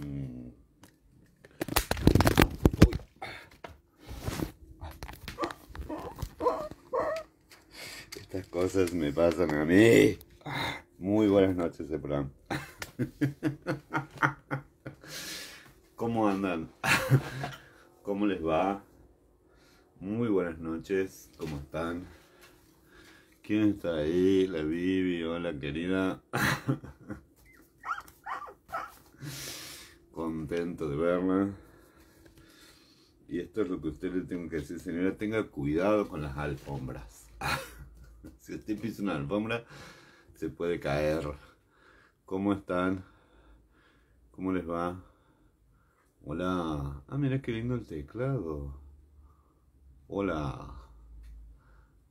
Mm. Estas cosas me pasan a mí. Muy buenas noches, Efraín. ¿Cómo andan? ¿Cómo les va? Muy buenas noches, ¿cómo están? ¿Quién está ahí? La Vivi, hola querida. de verla. Y esto es lo que usted le tengo que decir, señora, tenga cuidado con las alfombras. si usted pisa una alfombra, se puede caer. ¿Cómo están? ¿Cómo les va? Hola. Ah, mira qué lindo el teclado. Hola.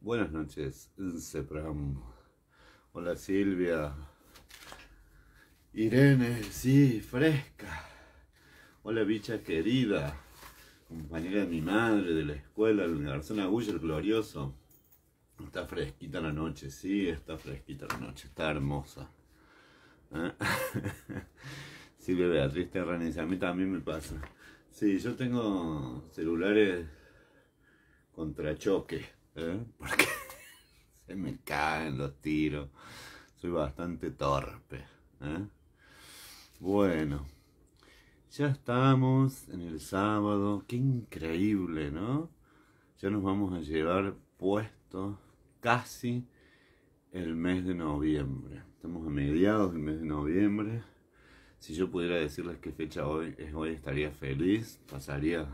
Buenas noches, Sepram. Hola Silvia. Irene, sí, fresca. Hola bicha querida, compañera de mi madre, de la escuela, del Universo glorioso. Está fresquita la noche, sí, está fresquita la noche, está hermosa. ¿Eh? bebé, triste Beatriz a mí también me pasa. Sí, yo tengo celulares contrachoque, ¿eh? porque se me caen los tiros. Soy bastante torpe. ¿eh? Bueno. Ya estamos en el sábado, qué increíble, ¿no? Ya nos vamos a llevar puesto casi el mes de noviembre. Estamos a mediados del mes de noviembre. Si yo pudiera decirles qué fecha hoy es hoy, estaría feliz. Pasaría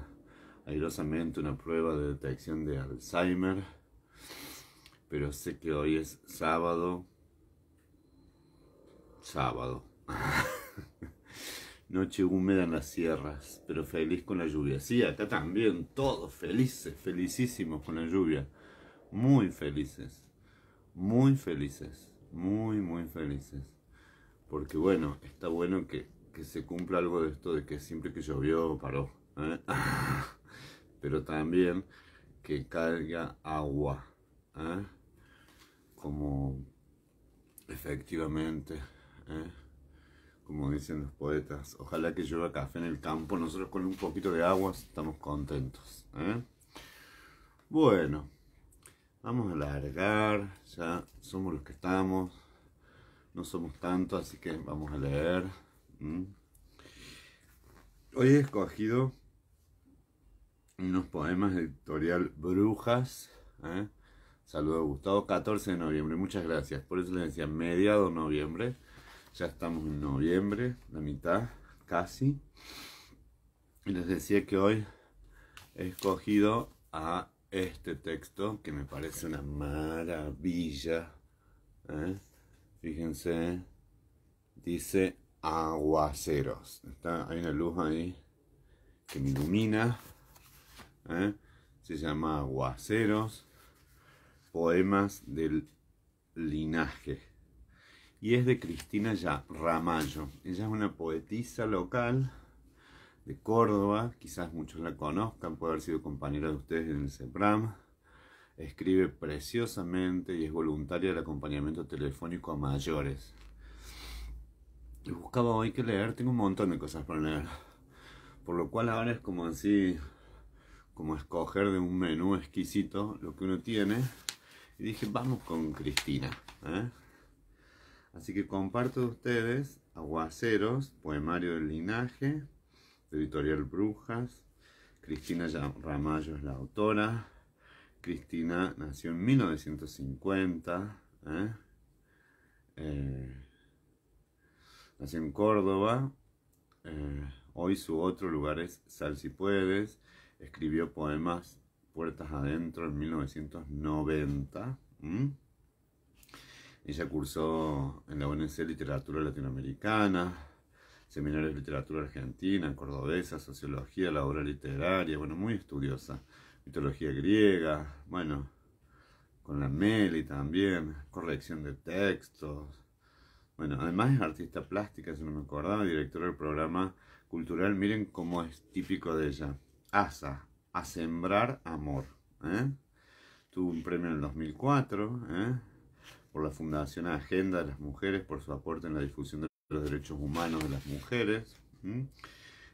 airosamente una prueba de detección de Alzheimer. Pero sé que hoy es sábado. Sábado. Noche húmeda en las sierras, pero feliz con la lluvia. Sí, acá también, todos felices, felicísimos con la lluvia. Muy felices, muy felices, muy, muy felices. Porque bueno, está bueno que, se cumpla algo de esto de que siempre que llovió paró. ¿eh? pero también que caiga agua. ¿eh? Como efectivamente. ¿eh? como dicen los poetas, ojalá que llueva café en el campo, nosotros con un poquito de agua estamos contentos. ¿eh? Bueno, vamos a largar, ya somos los que estamos, no somos tantos, así que vamos a leer. Hoy he escogido unos poemas de editorial Brujas. Saludos ¿eh? Saludo a Gustavo, 14 de noviembre, muchas gracias. Por eso les decía, mediado noviembre ya estamos en noviembre, la mitad casi. Y les decía que hoy he escogido a este texto que me parece una maravilla. ¿eh? Fíjense, dice aguaceros. Está, hay una luz ahí que me ilumina. ¿eh? Se llama Aguaceros, poemas del linaje y es de Cristina Ramallo. Ella es una poetisa local de Córdoba, quizás muchos la conozcan, puede haber sido compañera de ustedes en el CEPRAM. Escribe preciosamente y es voluntaria del acompañamiento telefónico a mayores. Y buscaba hoy que leer, tengo un montón de cosas para leer. Por lo cual ahora es como así, como escoger de un menú exquisito lo que uno tiene. Y dije, vamos con Cristina. ¿eh? Así que comparto de ustedes Aguaceros, Poemario del Linaje, Editorial Brujas. Cristina Ramallo es la autora. Cristina nació en 1950. ¿eh? Eh, nació en Córdoba. Eh, hoy su otro lugar es Sal si puedes. Escribió poemas Puertas Adentro en 1990. Ella cursó en la UNC Literatura Latinoamericana, seminarios de literatura argentina, cordobesa, sociología, la literaria, bueno, muy estudiosa, mitología griega, bueno, con la Meli también, corrección de textos, bueno, además es artista plástica, si no me acordaba, directora del programa cultural, miren cómo es típico de ella, ASA, a sembrar amor, ¿eh? tuvo un premio en el 2004, ¿eh? por la Fundación Agenda de las Mujeres por su aporte en la difusión de los derechos humanos de las mujeres.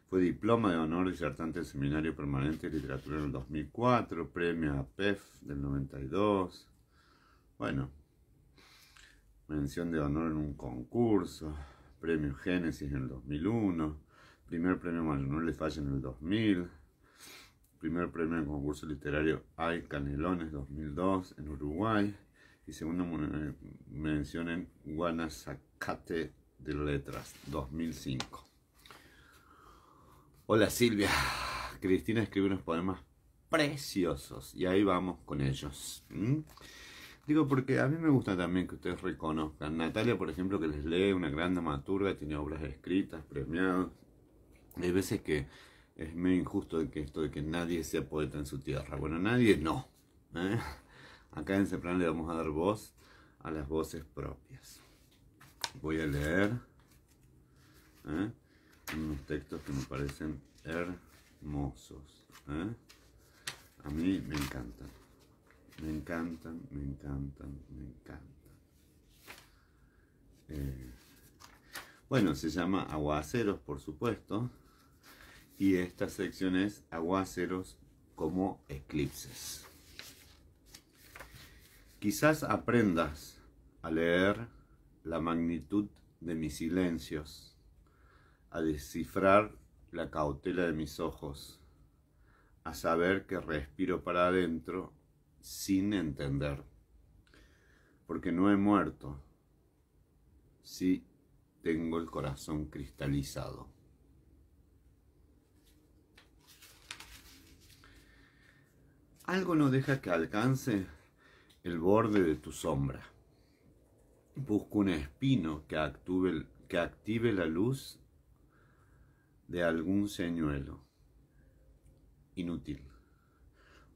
Fue diploma de honor disertante del Seminario Permanente de Literatura en el 2004, premio a e del 92. Bueno, mención de honor en un concurso, premio Génesis en el 2001, primer premio Manuel de Falla en el 2000, primer premio en concurso literario Ay Canelones 2002 en Uruguay, y segundo mención en Guanazacate de Letras 2005. Hola Silvia, Cristina escribe unos poemas preciosos y ahí vamos con ellos. ¿Mm? Digo porque a mí me gusta también que ustedes reconozcan. Natalia, por ejemplo, que les lee una gran dramaturga, tiene obras escritas, premiadas. Hay veces que es medio injusto que esto de que nadie sea poeta en su tierra. Bueno, nadie no. ¿eh? Acá en ese le vamos a dar voz a las voces propias. Voy a leer ¿eh? unos textos que me parecen hermosos. ¿eh? A mí me encantan. Me encantan, me encantan, me encantan. Eh, bueno, se llama Aguaceros, por supuesto. Y esta sección es Aguaceros como eclipses. Quizás aprendas a leer la magnitud de mis silencios, a descifrar la cautela de mis ojos, a saber que respiro para adentro sin entender, porque no he muerto, si tengo el corazón cristalizado. Algo no deja que alcance el borde de tu sombra. Busco un espino que active, que active la luz de algún señuelo. Inútil.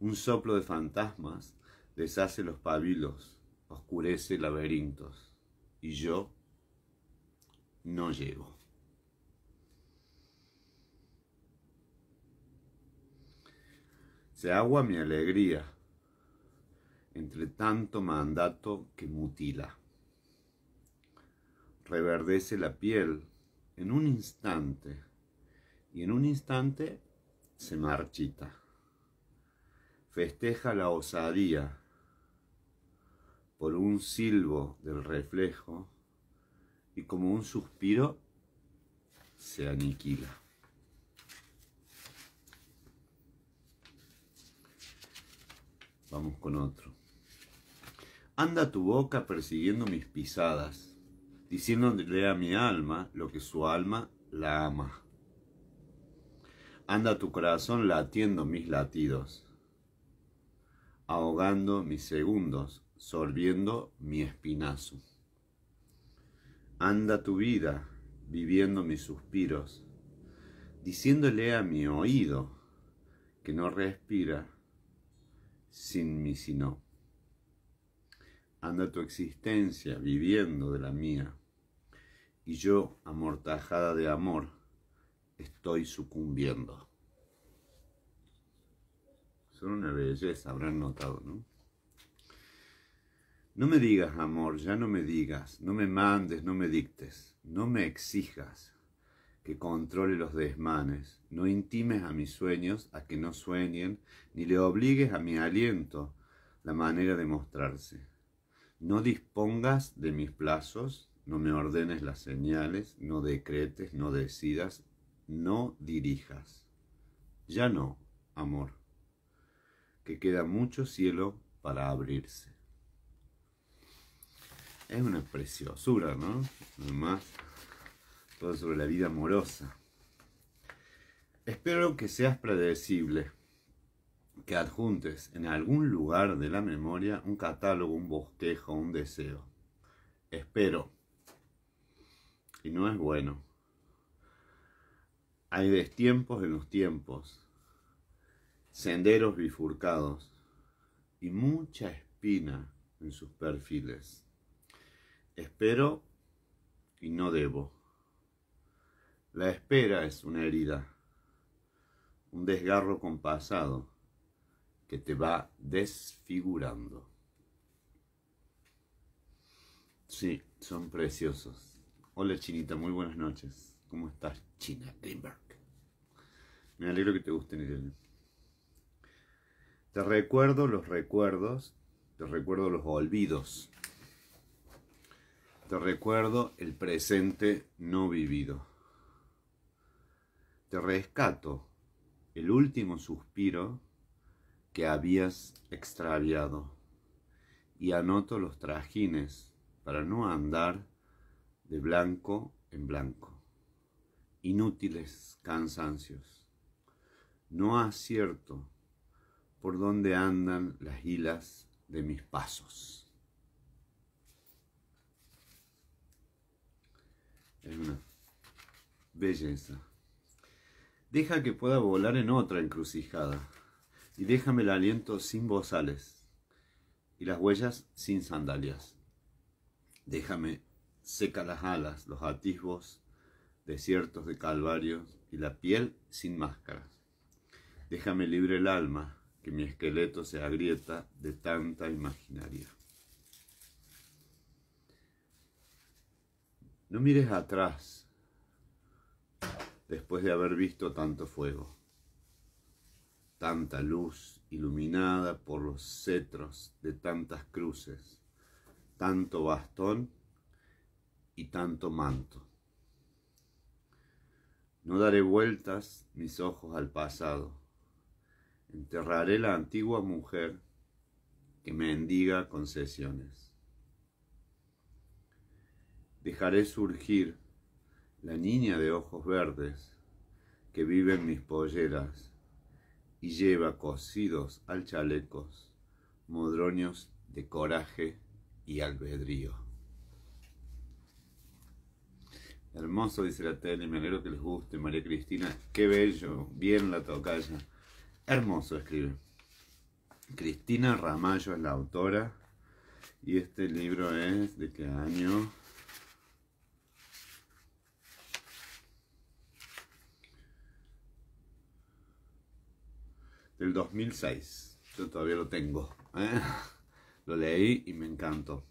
Un soplo de fantasmas deshace los pabilos, oscurece laberintos. Y yo no llego. Se agua mi alegría entre tanto mandato que mutila. Reverdece la piel en un instante y en un instante se marchita. Festeja la osadía por un silbo del reflejo y como un suspiro se aniquila. Vamos con otro. Anda tu boca persiguiendo mis pisadas, diciéndole a mi alma lo que su alma la ama. Anda tu corazón latiendo mis latidos, ahogando mis segundos, sorbiendo mi espinazo. Anda tu vida viviendo mis suspiros, diciéndole a mi oído que no respira sin mi sino anda tu existencia viviendo de la mía, y yo, amortajada de amor, estoy sucumbiendo. Son una belleza, habrán notado, ¿no? No me digas, amor, ya no me digas, no me mandes, no me dictes, no me exijas que controle los desmanes, no intimes a mis sueños a que no sueñen, ni le obligues a mi aliento la manera de mostrarse no dispongas de mis plazos, no me ordenes las señales, no decretes, no decidas, no dirijas. Ya no, amor, que queda mucho cielo para abrirse. Es una preciosura, ¿no? más, todo sobre la vida amorosa. Espero que seas predecible que adjuntes en algún lugar de la memoria un catálogo, un bosquejo, un deseo. Espero. Y no es bueno. Hay destiempos en los tiempos, senderos bifurcados y mucha espina en sus perfiles. Espero y no debo. La espera es una herida, un desgarro compasado que te va desfigurando. Sí, son preciosos. Hola Chinita, muy buenas noches. ¿Cómo estás, China Greenberg? Me alegro que te guste, Irene. Te recuerdo los recuerdos, te recuerdo los olvidos. Te recuerdo el presente no vivido. Te rescato el último suspiro habías extraviado, y anoto los trajines para no andar de blanco en blanco. Inútiles cansancios. No acierto por dónde andan las hilas de mis pasos. Es una belleza. Deja que pueda volar en otra encrucijada y déjame el aliento sin bozales y las huellas sin sandalias. Déjame seca las alas, los atisbos, desiertos de calvario y la piel sin máscaras. Déjame libre el alma, que mi esqueleto se agrieta de tanta imaginaria. No mires atrás después de haber visto tanto fuego tanta luz iluminada por los cetros de tantas cruces, tanto bastón y tanto manto. No daré vueltas mis ojos al pasado. Enterraré la antigua mujer que mendiga concesiones. Dejaré surgir la niña de ojos verdes que vive en mis polleras y lleva cocidos al chalecos modroños de coraje y albedrío. Hermoso, dice la tele, me alegro que les guste, María Cristina, qué bello, bien la tocaya. Hermoso, escribe. Cristina Ramallo es la autora y este libro es de qué año? del 2006. Yo todavía lo tengo. ¿eh? Lo leí y me encantó.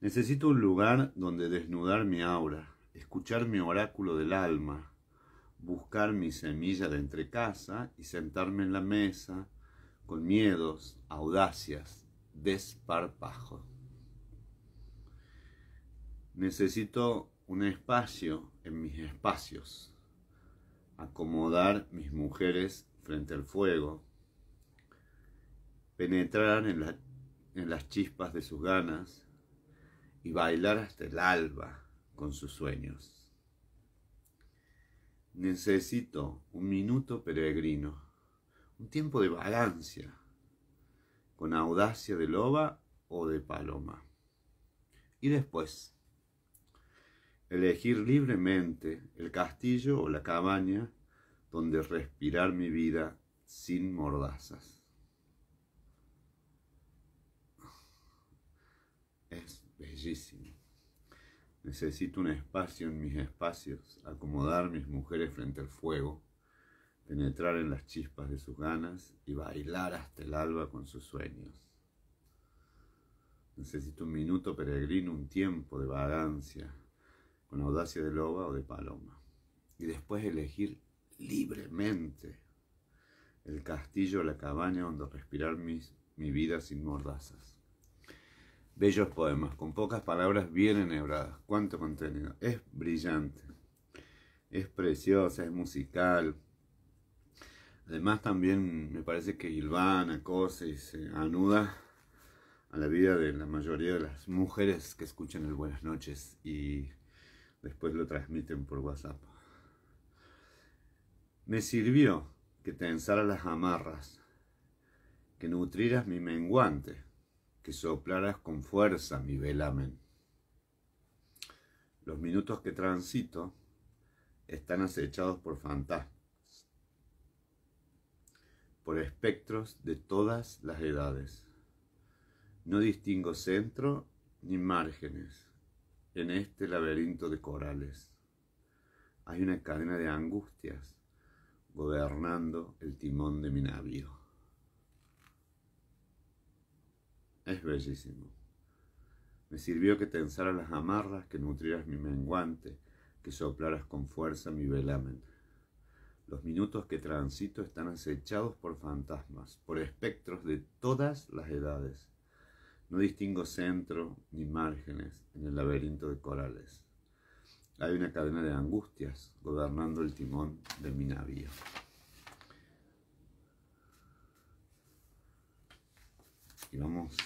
Necesito un lugar donde desnudar mi aura, escuchar mi oráculo del alma, buscar mi semilla de casa y sentarme en la mesa con miedos, audacias, desparpajo. Necesito un espacio en mis espacios, acomodar mis mujeres frente al fuego, penetrar en, las chispas de sus ganas y bailar hasta el alba con sus sueños. Necesito un minuto peregrino, un tiempo de balanza con audacia de loba o de paloma. Y después, elegir libremente el castillo o la cabaña donde respirar mi vida sin mordazas. Es bellísimo. Necesito un espacio en mis espacios, acomodar mis mujeres frente al fuego, penetrar en las chispas de sus ganas y bailar hasta el alba con sus sueños. Necesito un minuto peregrino, un tiempo de vagancia, con audacia de loba o de paloma. Y después elegir libremente el castillo, la cabaña donde respirar mi vida sin mordazas. Bellos poemas, con pocas palabras bien enhebradas. Cuánto contenido. Es brillante, es preciosa, es musical. Además también me parece que Gilván cose y se anuda a la vida de la mayoría de las mujeres que escuchan el Buenas noches y después lo transmiten por WhatsApp. Me sirvió que tensara las amarras, que nutriras mi menguante, que soplaras con fuerza mi velamen. Los minutos que transito están acechados por fantasmas, por espectros de todas las edades. No distingo centro ni márgenes en este laberinto de corales. Hay una cadena de angustias gobernando el timón de mi navío. Es bellísimo. Me sirvió que tensaras las amarras, que nutrieras mi menguante, que soplaras con fuerza mi velamen. Los minutos que transito están acechados por fantasmas, por espectros de todas las edades. No distingo centro ni márgenes en el laberinto de corales hay una cadena de angustias gobernando el timón de mi navío. Y vamos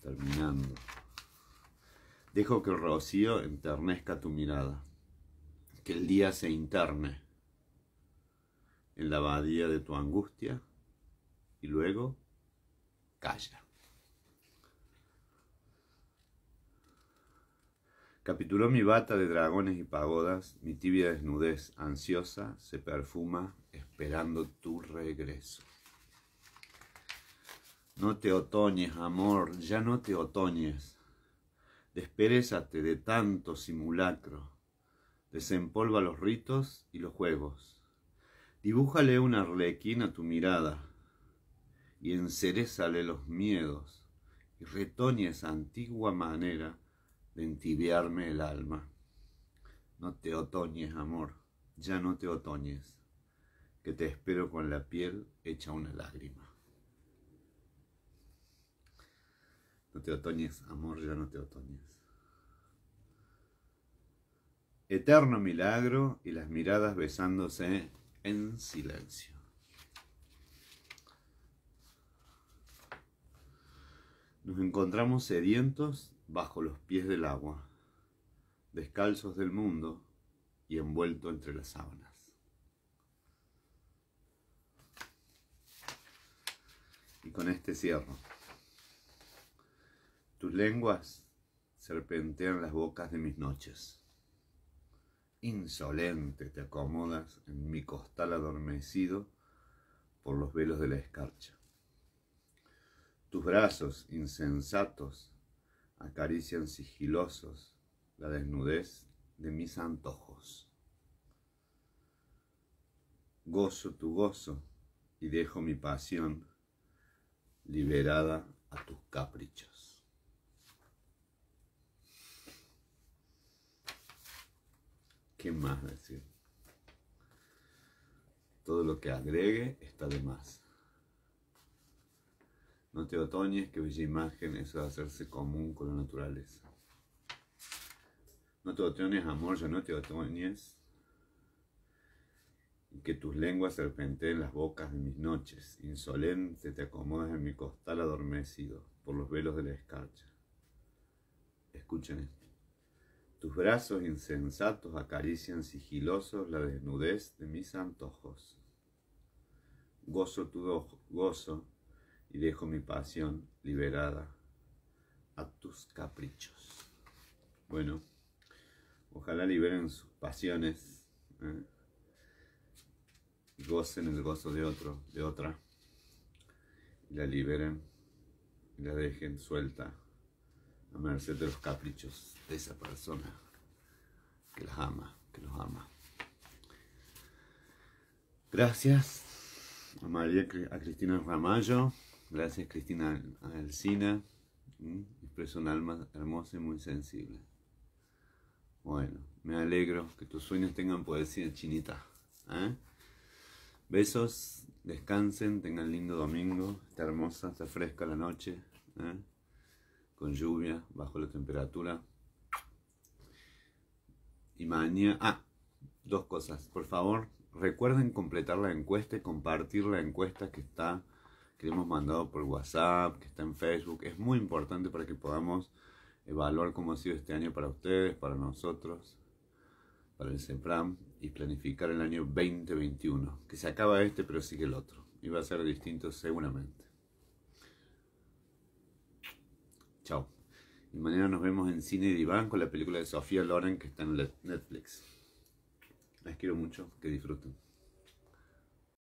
terminando. Dejo que el rocío enternezca tu mirada, que el día se interne en la abadía de tu angustia y luego calla. Capituló mi bata de dragones y pagodas, mi tibia desnudez ansiosa se perfuma esperando tu regreso. No te otoñes, amor, ya no te otoñes. Desperezate de tanto simulacro. Desempolva los ritos y los juegos. Dibújale un arlequín a tu mirada y encerézale los miedos y retoñes antigua manera de entibiarme el alma. No te otoñes, amor, ya no te otoñes, que te espero con la piel hecha una lágrima. No te otoñes, amor, ya no te otoñes. Eterno milagro y las miradas besándose en silencio. Nos encontramos sedientos bajo los pies del agua, descalzos del mundo y envuelto entre las sábanas. Y con este cierro. Tus lenguas serpentean las bocas de mis noches. Insolente te acomodas en mi costal adormecido por los velos de la escarcha. Tus brazos insensatos acarician sigilosos la desnudez de mis antojos. Gozo tu gozo y dejo mi pasión liberada a tus caprichos. ¿Qué más decir? Todo lo que agregue está de más. No te otoñes, que bella imagen, eso de hacerse común con la naturaleza. No te otoñes, amor, ya no te otoñes. que tus lenguas serpenteen las bocas de mis noches. Insolente te acomodas en mi costal adormecido por los velos de la escarcha. Escuchen esto. Tus brazos insensatos acarician sigilosos la desnudez de mis antojos. Gozo tu gozo y dejo mi pasión liberada a tus caprichos. Bueno, ojalá liberen sus pasiones y ¿eh? gocen el gozo de otro, de otra, y la liberen y la dejen suelta a merced de los caprichos de esa persona que las ama, que ama. Gracias a María a Cristina Ramallo. Gracias Cristina Alcina. Mm, expreso un alma hermosa y muy sensible. Bueno, me alegro que tus sueños tengan poesía chinita. ¿eh? Besos, descansen, tengan lindo domingo. Está hermosa, está fresca la noche. ¿eh? Con lluvia, bajo la temperatura. Y mañana... Ah, dos cosas. Por favor, recuerden completar la encuesta y compartir la encuesta que está que le hemos mandado por WhatsApp, que está en Facebook. Es muy importante para que podamos evaluar cómo ha sido este año para ustedes, para nosotros, para el CEPRAM y planificar el año 2021, que se acaba este pero sigue el otro y va a ser distinto seguramente. Chao. Y mañana nos vemos en Cine Diván con la película de Sofía Loren que está en Netflix. Les quiero mucho, que disfruten.